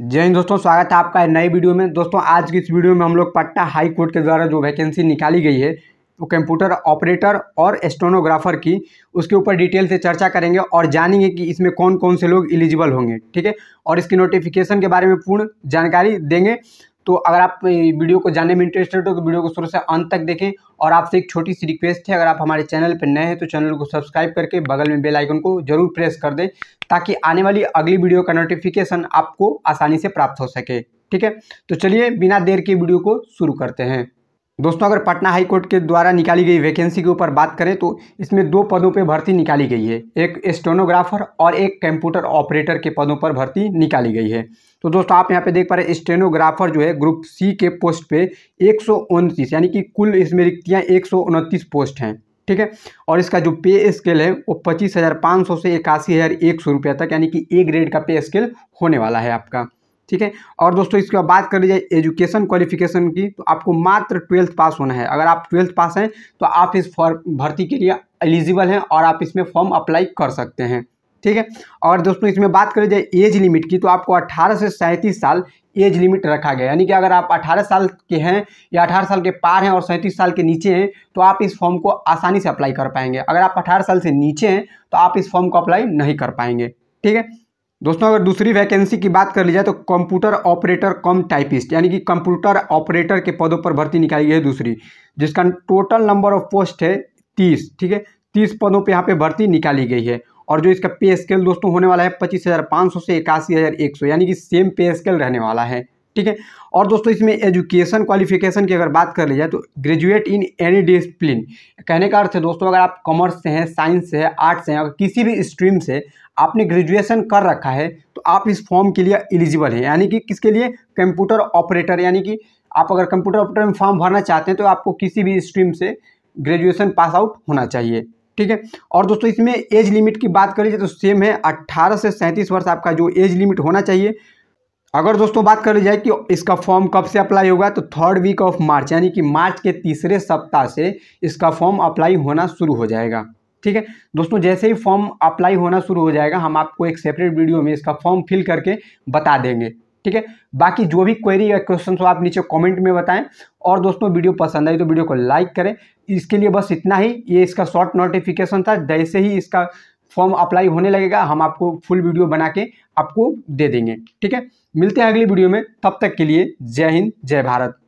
जय हिंद दोस्तों स्वागत है आपका नए वीडियो में दोस्तों आज की इस वीडियो में हम लोग पटना हाई कोर्ट के द्वारा जो वैकेंसी निकाली गई है वो कंप्यूटर ऑपरेटर और एस्ट्रोनोग्राफर की उसके ऊपर डिटेल से चर्चा करेंगे और जानेंगे कि इसमें कौन कौन से लोग एलिजिबल होंगे ठीक है और इसकी नोटिफिकेशन के बारे में पूर्ण जानकारी देंगे तो अगर आप वीडियो को जानने में इंटरेस्टेड हो तो वीडियो को शुरू से अंत तक देखें और आपसे एक छोटी सी रिक्वेस्ट है अगर आप हमारे चैनल पर नए हैं तो चैनल को सब्सक्राइब करके बगल में बेल आइकन को जरूर प्रेस कर दें ताकि आने वाली अगली वीडियो का नोटिफिकेशन आपको आसानी से प्राप्त हो सके ठीक है तो चलिए बिना देर के वीडियो को शुरू करते हैं दोस्तों अगर पटना हाई कोर्ट के द्वारा निकाली गई वैकेंसी के ऊपर बात करें तो इसमें दो पदों पर भर्ती निकाली गई है एक स्टेनोग्राफर और एक कंप्यूटर ऑपरेटर के पदों पर भर्ती निकाली गई है तो दोस्तों आप यहाँ पे देख पा रहे हैं स्टेनोग्राफर जो है ग्रुप सी के पोस्ट पे एक यानी कि कुल इसमें रिक्तियाँ एक पोस्ट हैं ठीक है और इसका जो पे स्केल है वो पच्चीस हज़ार पाँच सौ से इक्यासी हज़ार एक सौ तक यानी कि ए ग्रेड का पे स्केल होने वाला है आपका ठीक है और दोस्तों इसके बात कर ली जाए एजुकेशन क्वालिफिकेशन की तो आपको मात्र ट्वेल्थ पास होना है अगर आप ट्वेल्थ पास हैं तो आप इस फॉर्म भर्ती के लिए एलिजिबल हैं और आप इसमें फॉर्म अप्लाई कर सकते हैं ठीक है और दोस्तों इसमें बात करी जाए एज लिमिट की तो आपको अट्ठारह से सैंतीस साल एज लिमिट रखा गया यानी कि अगर आप 18 साल के हैं या 18 साल के पार हैं और सैंतीस साल के नीचे हैं तो आप इस फॉर्म को आसानी से अप्लाई कर पाएंगे अगर आप 18 साल से नीचे हैं तो आप इस फॉर्म को अप्लाई नहीं कर पाएंगे ठीक है दोस्तों अगर दूसरी वैकेंसी की बात कर ली जाए तो कंप्यूटर ऑपरेटर कम टाइपिस्ट यानी कि कंप्यूटर ऑपरेटर के पदों पर भर्ती निकाली गई है दूसरी जिसका टोटल नंबर ऑफ पोस्ट है तीस ठीक है तीस पदों पे यहाँ पे भर्ती निकाली गई है और जो इसका पे स्केल दोस्तों होने वाला है पच्चीस हज़ार पाँच सौ से इक्यासी हज़ार एक सौ यानी कि सेम पे स्केल रहने वाला है ठीक है और दोस्तों इसमें एजुकेशन क्वालिफिकेशन की अगर बात कर ली जाए तो ग्रेजुएट इन एनी डिसिप्लिन कहने का अर्थ है दोस्तों अगर आप कॉमर्स से हैं साइंस से हैं आर्ट्स से हैं अगर किसी भी स्ट्रीम से आपने ग्रेजुएशन कर रखा है तो आप इस फॉर्म के लिए एलिजिबल हैं यानी कि किसके लिए कंप्यूटर ऑपरेटर यानी कि आप अगर कंप्यूटर ऑपरेटर में फॉर्म भरना चाहते हैं तो आपको किसी भी स्ट्रीम से ग्रेजुएशन पास आउट होना चाहिए ठीक है और दोस्तों इसमें एज लिमिट की बात करें तो सेम है 18 से 37 वर्ष आपका जो एज लिमिट होना चाहिए अगर दोस्तों बात कर ली जाए कि इसका फॉर्म कब से अप्लाई होगा तो थर्ड वीक ऑफ मार्च यानी कि मार्च के तीसरे सप्ताह से इसका फॉर्म अप्लाई होना शुरू हो जाएगा ठीक है दोस्तों जैसे ही फॉर्म अप्लाई होना शुरू हो जाएगा हम आपको एक सेपरेट वीडियो में इसका फॉर्म फिल करके बता देंगे ठीक है बाकी जो भी क्वेरी या क्वेश्चन हो आप नीचे कॉमेंट में बताएं और दोस्तों वीडियो पसंद आई तो वीडियो को लाइक करें इसके लिए बस इतना ही ये इसका शॉर्ट नोटिफिकेशन था जैसे ही इसका फॉर्म अप्लाई होने लगेगा हम आपको फुल वीडियो बना के आपको दे देंगे ठीक है मिलते हैं अगली वीडियो में तब तक के लिए जय हिंद जय भारत